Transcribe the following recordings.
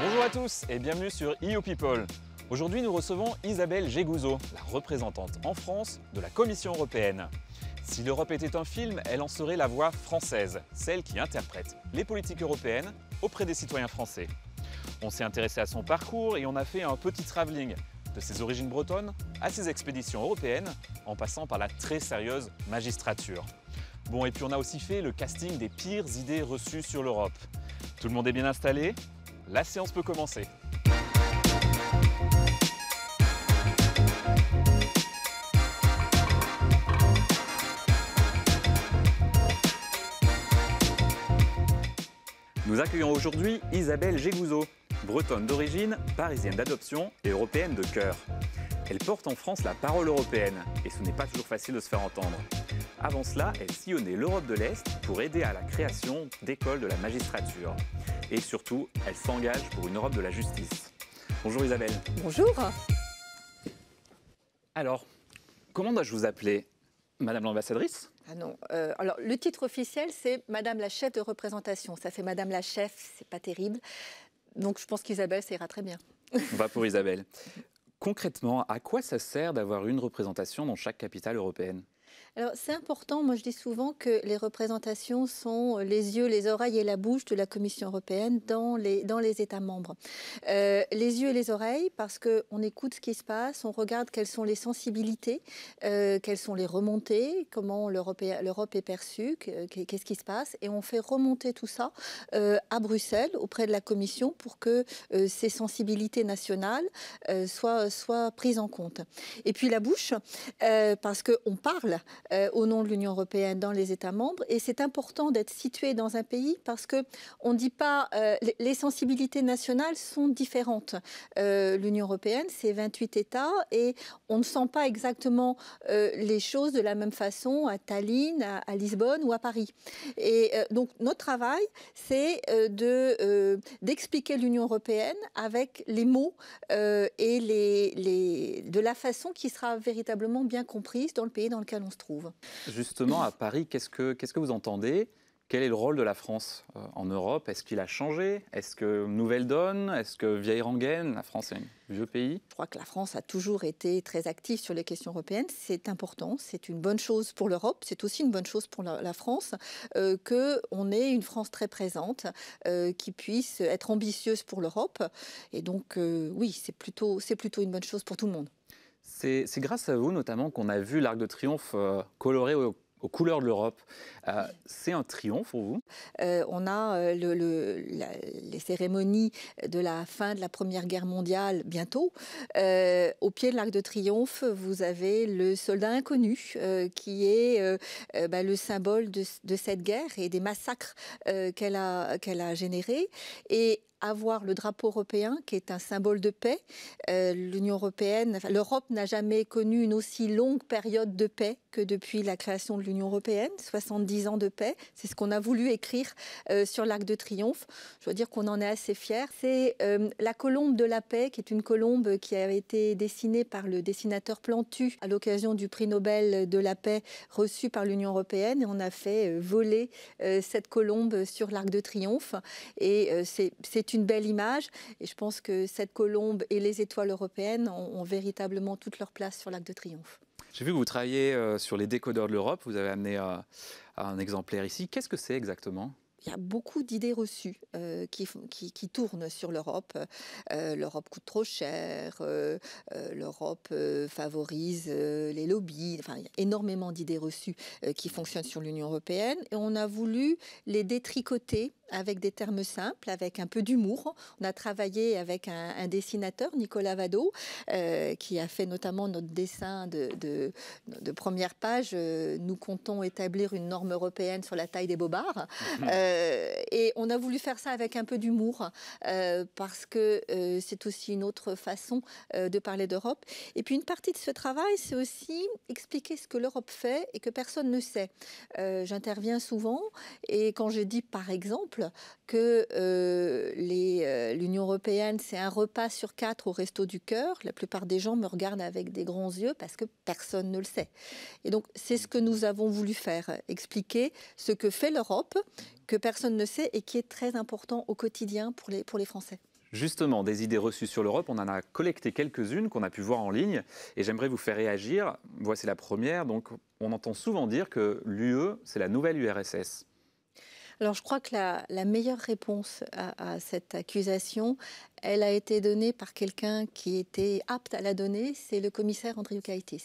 Bonjour à tous et bienvenue sur EU People. Aujourd'hui, nous recevons Isabelle Gégouzeau, la représentante en France de la Commission européenne. Si l'Europe était un film, elle en serait la voix française, celle qui interprète les politiques européennes auprès des citoyens français. On s'est intéressé à son parcours et on a fait un petit travelling de ses origines bretonnes à ses expéditions européennes, en passant par la très sérieuse magistrature. Bon, et puis on a aussi fait le casting des pires idées reçues sur l'Europe. Tout le monde est bien installé la séance peut commencer. Nous accueillons aujourd'hui Isabelle Gégouzeau, bretonne d'origine, parisienne d'adoption et européenne de cœur. Elle porte en France la parole européenne et ce n'est pas toujours facile de se faire entendre. Avant cela, elle sillonnait l'Europe de l'Est pour aider à la création d'écoles de la magistrature et surtout, elle s'engage pour une Europe de la justice. Bonjour Isabelle. Bonjour. Alors, comment dois-je vous appeler Madame l'ambassadrice ah non. Euh, alors, le titre officiel, c'est Madame la chef de représentation. Ça fait Madame la chef, c'est pas terrible. Donc, je pense qu'Isabelle, ça ira très bien. On va pour Isabelle. Concrètement, à quoi ça sert d'avoir une représentation dans chaque capitale européenne c'est important, moi je dis souvent que les représentations sont les yeux, les oreilles et la bouche de la Commission européenne dans les, dans les États membres. Euh, les yeux et les oreilles parce qu'on écoute ce qui se passe, on regarde quelles sont les sensibilités, euh, quelles sont les remontées, comment l'Europe est, est perçue, qu'est-ce qui se passe, et on fait remonter tout ça euh, à Bruxelles auprès de la Commission pour que ces sensibilités nationales soient, soient prises en compte. Et puis la bouche, parce qu'on parle. Euh, au nom de l'Union européenne dans les États membres. Et c'est important d'être situé dans un pays parce que on ne dit pas euh, les sensibilités nationales sont différentes. Euh, L'Union européenne, c'est 28 États et on ne sent pas exactement les choses de la même façon à Tallinn, à, Lisbonne ou à Paris. Et donc notre travail, c'est de d'expliquer l'Union européenne avec les mots et les, de la façon qui sera véritablement bien comprise dans le pays dans lequel on se trouve. Justement, à Paris, qu'est-ce que, vous entendez quel est le rôle de la France euh, en Europe Est-ce qu'il a changé Est-ce que nouvelle donne Est-ce que vieille rengaine La France est un vieux pays. Je crois que la France a toujours été très active sur les questions européennes. C'est important, c'est une bonne chose pour l'Europe, c'est aussi une bonne chose pour la, France euh, qu'on ait une France très présente, euh, qui puisse être ambitieuse pour l'Europe. Et donc, oui, c'est plutôt une bonne chose pour tout le monde. C'est grâce à vous notamment qu'on a vu l'Arc de Triomphe euh, coloré au aux couleurs de l'Europe. Euh, c'est un triomphe pour vous euh, On a euh, le, les cérémonies de la fin de la Première Guerre mondiale bientôt. au pied de l'Arc de Triomphe, vous avez le soldat inconnu qui est bah, le symbole de, cette guerre et des massacres qu'elle a, qu'elle a générés. Et avoir le drapeau européen, qui est un symbole de paix. L'Union européenne, l'Europe n'a jamais connu une aussi longue période de paix que depuis la création de l'Union européenne, 70 ans de paix. C'est ce qu'on a voulu écrire euh, sur l'Arc de Triomphe. Je dois dire qu'on en est assez fiers. C'est euh, la colombe de la paix, qui est une colombe qui a été dessinée par le dessinateur Plantu à l'occasion du prix Nobel de la paix reçu par l'Union européenne. Et on a fait euh, voler cette colombe sur l'Arc de Triomphe. Et c'est une belle image. Et je pense que cette colombe et les étoiles européennes ont véritablement toute leur place sur l'Arc de Triomphe. J'ai vu que vous travaillez euh, sur les décodeurs de l'Europe. Vous avez amené euh, un exemplaire ici. Qu'est-ce que c'est exactement il y a beaucoup d'idées reçues euh, qui, tournent sur l'Europe. L'Europe coûte trop cher, l'Europe favorise les lobbies, enfin, il y a énormément d'idées reçues qui fonctionnent sur l'Union européenne et on a voulu les détricoter avec des termes simples, avec un peu d'humour. On a travaillé avec un, dessinateur, Nicolas Vado, euh, qui a fait notamment notre dessin de, de, première page. Euh, nous comptons établir une norme européenne sur la taille des bobards. Mhm. Euh, et on a voulu faire ça avec un peu d'humour, parce que c'est aussi une autre façon de parler d'Europe. Et puis une partie de ce travail, c'est aussi expliquer ce que l'Europe fait et que personne ne sait. J'interviens souvent, et quand je dis par exemple, que euh, euh, l'Union européenne, c'est un repas sur quatre au resto du cœur. La plupart des gens me regardent avec des grands yeux parce que personne ne le sait. Et donc, c'est ce que nous avons voulu faire, expliquer ce que fait l'Europe, que personne ne sait et qui est très important au quotidien pour les, pour les Français. Justement, des idées reçues sur l'Europe, on en a collecté quelques-unes qu'on a pu voir en ligne et j'aimerais vous faire réagir. Voici la première. Donc, on entend souvent dire que l'UE, c'est la nouvelle URSS. Alors je crois que la, meilleure réponse à, cette accusation, elle a été donnée par quelqu'un qui était apte à la donner, c'est le commissaire Andriukaitis.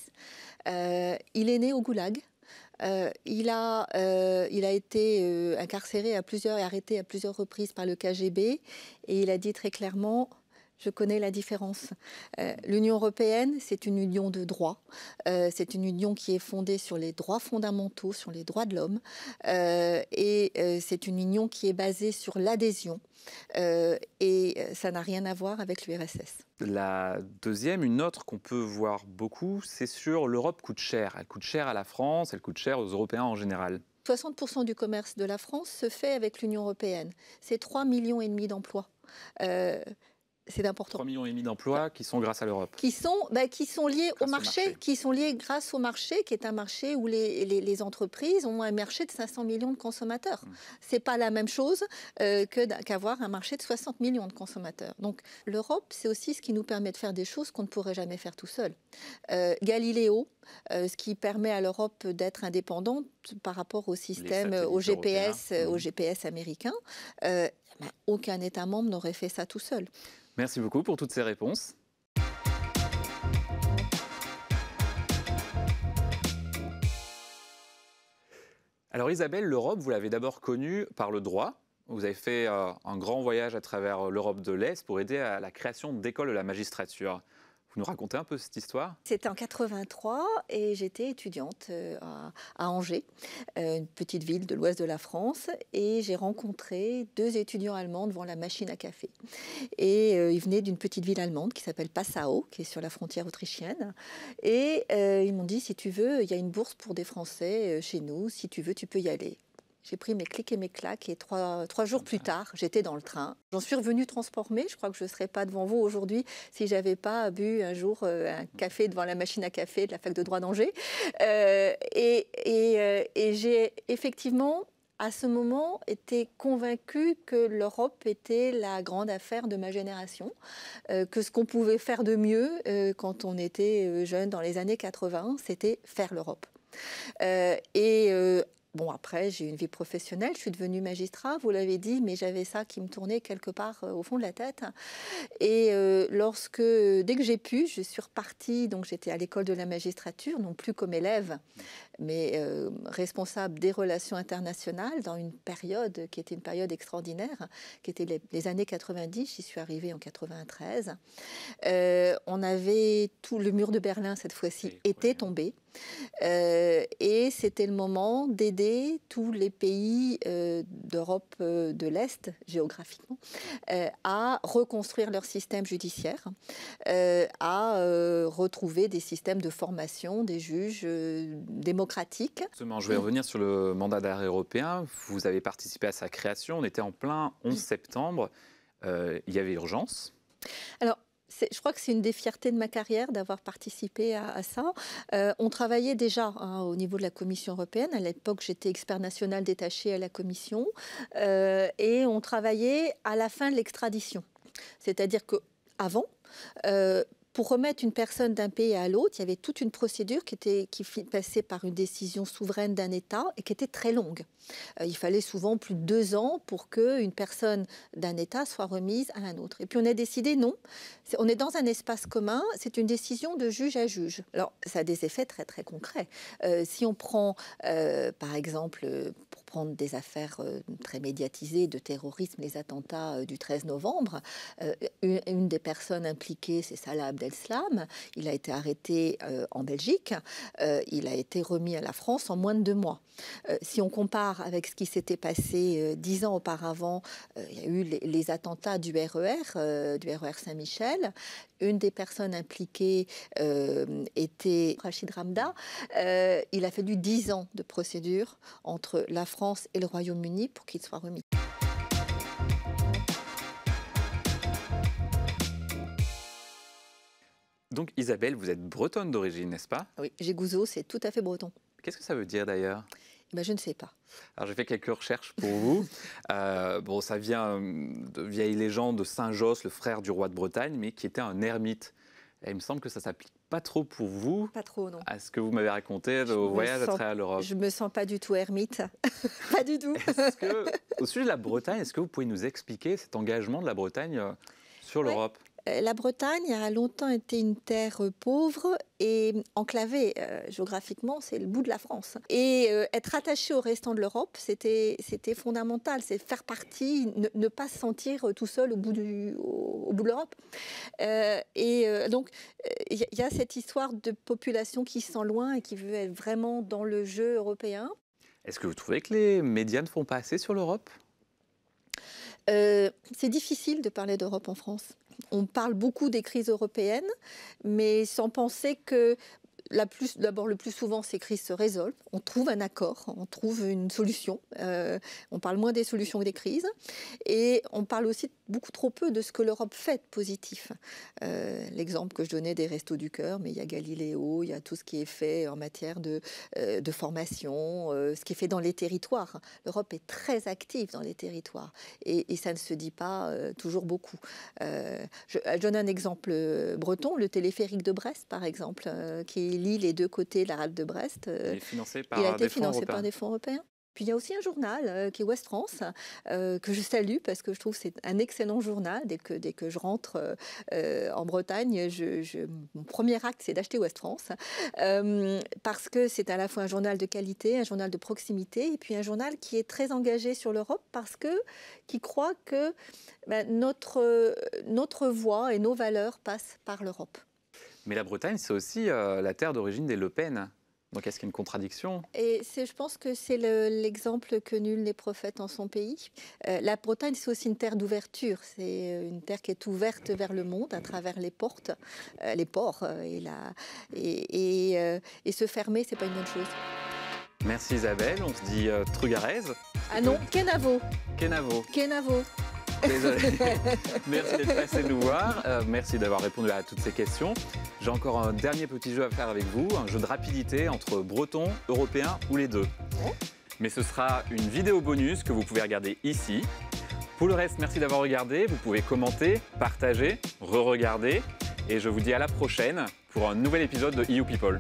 Euh, il est né au Goulag. Euh, il, a, euh, il a été euh, incarcéré à plusieurs et arrêté à plusieurs reprises par le KGB et il a dit très clairement je connais la différence. Euh, L'Union européenne, c'est une union de droits. Euh, c'est une union qui est fondée sur les droits fondamentaux, sur les droits de l'homme. Euh, et c'est une union qui est basée sur l'adhésion. et ça n'a rien à voir avec l'URSS. La deuxième, une autre qu'on peut voir beaucoup, c'est sur l'Europe coûte cher. Elle coûte cher à la France, elle coûte cher aux Européens en général. 60% du commerce de la France se fait avec l'Union européenne. C'est 3,5 millions d'emplois c'est important. 3 millions et demi d'emplois bah, qui sont grâce à l'Europe. Qui sont, bah, qui sont liés au marché, qui sont liés grâce au marché, qui est un marché où les, entreprises ont un marché de 500 millions de consommateurs. Ce mmh. C'est pas la même chose euh, qu'avoir un marché de 60 millions de consommateurs. Donc l'Europe, c'est aussi ce qui nous permet de faire des choses qu'on ne pourrait jamais faire tout seul. Euh, Galiléo, euh, ce qui permet à l'Europe d'être indépendante par rapport au système, au GPS, euh, au mmh. GPS américain. Eh ben, aucun État membre n'aurait fait ça tout seul. Merci beaucoup pour toutes ces réponses. Alors Isabelle, l'Europe, vous l'avez d'abord connue par le droit. Vous avez fait euh, un grand voyage à travers l'Europe de l'Est pour aider à la création d'écoles de la magistrature. Vous nous racontez un peu cette histoire C'était en 83 et j'étais étudiante euh, à, Angers, euh, une petite ville de l'ouest de la France, et j'ai rencontré deux étudiants allemands devant la machine à café. Et euh, ils venaient d'une petite ville allemande qui s'appelle Passau, qui est sur la frontière autrichienne. Et ils m'ont dit, si tu veux, il y a une bourse pour des Français chez nous, si tu veux, tu peux y aller. J'ai pris mes clics et mes claques et trois, jours plus tard, j'étais dans le train. J'en suis revenue transformée. Je crois que je ne serais pas devant vous aujourd'hui si j'avais pas bu un jour euh, un café devant la machine à café de la fac de droit d'Angers. Euh, euh, et, j'ai effectivement, à ce moment, été convaincue que l'Europe était la grande affaire de ma génération, que ce qu'on pouvait faire de mieux quand on était jeune dans les années 80, c'était faire l'Europe. et Bon, après, j'ai une vie professionnelle, je suis devenue magistrat, vous l'avez dit, mais j'avais ça qui me tournait quelque part euh, au fond de la tête. Et euh, lorsque, dès que j'ai pu, je suis repartie, donc j'étais à l'école de la magistrature, non plus comme élève, mais euh, responsable des relations internationales dans une période qui était une période extraordinaire, qui était les, années 90. J'y suis arrivée en 93. Euh, on avait tout le mur de Berlin cette fois-ci était tombé. Euh, et c'était le moment d'aider tous les pays d'Europe de l'Est, géographiquement, à reconstruire leur système judiciaire, à retrouver des systèmes de formation des juges, des démocratique. je vais revenir sur le mandat d'arrêt européen. Vous avez participé à sa création. On était en plein 11 septembre. Euh, il y avait urgence. Alors, je crois que c'est une des fiertés de ma carrière d'avoir participé à, ça. Euh, on travaillait déjà hein, au niveau de la Commission européenne. À l'époque, j'étais expert national détaché à la Commission. Euh, et on travaillait à la fin de l'extradition. C'est-à-dire que avant, pour remettre une personne d'un pays à l'autre, il y avait toute une procédure qui, était, qui passait par une décision souveraine d'un État et qui était très longue. Euh, il fallait souvent plus de deux ans pour qu'une personne d'un État soit remise à un autre. Et puis on a décidé non, on est dans un espace commun, c'est une décision de juge à juge. Alors ça a des effets très très concrets. Euh, si on prend euh, par exemple, des affaires euh, très médiatisées de terrorisme, les attentats euh, du 13 novembre. Euh, une, des personnes impliquées, c'est Salah Abdeslam. Il a été arrêté en Belgique. Il a été remis à la France en moins de deux mois. Si on compare avec ce qui s'était passé dix ans auparavant, il y a eu les, attentats du RER, e du RER e Saint-Michel. Une des personnes impliquées était Rachid Ramda. Il a fallu dix ans de procédure entre la France France et le Royaume-Uni pour qu'il soit remis. Donc Isabelle, vous êtes bretonne d'origine, n'est-ce pas Oui, j'ai Gouzeau, c'est tout à fait breton. Qu'est-ce que ça veut dire d'ailleurs eh ben, je ne sais pas. Alors j'ai fait quelques recherches pour vous. Euh, bon, ça vient de vieille légende de Saint Josse, le frère du roi de Bretagne, mais qui était un ermite il me semble que ça s'applique pas trop pour vous. À ce que vous m'avez raconté au voyage à l'Europe. Je me sens pas du tout ermite. pas du tout. au sujet de la Bretagne, est-ce que vous pouvez nous expliquer cet engagement de la Bretagne euh, sur l'Europe euh, la Bretagne a longtemps été une terre euh, pauvre et enclavée euh, géographiquement, c'est le bout de la France. Et être attaché au restant de l'Europe, c'était fondamental, c'est faire partie, ne, pas se sentir tout seul au bout, de l'Europe. et donc, il y a cette histoire de population qui sent loin et qui veut être vraiment dans le jeu européen. Est-ce que vous trouvez que les médias ne font pas assez sur l'Europe C'est difficile de parler d'Europe en France on parle beaucoup des crises européennes, mais sans penser que d'abord, le plus souvent, ces crises se résolvent. On trouve un accord, on trouve une solution. Euh, on parle moins des solutions que des crises. Et on parle aussi beaucoup trop peu de ce que l'Europe fait de positif. Euh, l'exemple que je donnais des Restos du Cœur, mais il y a Galiléo, il y a tout ce qui est fait en matière de, euh, de formation, ce qui est fait dans les territoires. L'Europe est très active dans les territoires. Et, ça ne se dit pas toujours beaucoup. je, donne un exemple breton, le téléphérique de Brest, par exemple, qui lit les deux côtés de la rade de Brest. Euh, il, a été financé par des fonds européens. Puis il y a aussi un journal euh, qui est West France, euh, que je salue parce que je trouve que c'est un excellent journal. Dès que, je rentre en Bretagne, mon premier acte, c'est d'acheter West France. parce que c'est à la fois un journal de qualité, un journal de proximité, et puis un journal qui est très engagé sur l'Europe parce que, qui croit que ben, notre, notre voix et nos valeurs passent par l'Europe. Mais la Bretagne, c'est aussi euh, la terre d'origine des Le Pen. Donc est-ce qu'il y a une contradiction Et je pense que c'est l'exemple que nul n'est prophète en son pays. Euh, la Bretagne, c'est aussi une terre d'ouverture. C'est euh, une terre qui est ouverte vers le monde à travers les portes, les ports. Et, se fermer, c'est pas une bonne chose. Merci Isabelle. On se dit Trugarez. Ah non, Kenavo. Kenavo. Kenavo. Désolé. merci d'être passé nous voir. Euh, merci d'avoir répondu à toutes ces questions. J'ai encore un dernier petit jeu à faire avec vous, un jeu de rapidité entre breton, européen ou les deux. Mais ce sera une vidéo bonus que vous pouvez regarder ici. Pour le reste, merci d'avoir regardé. Vous pouvez commenter, partager, re-regarder. Et je vous dis à la prochaine pour un nouvel épisode de EU People.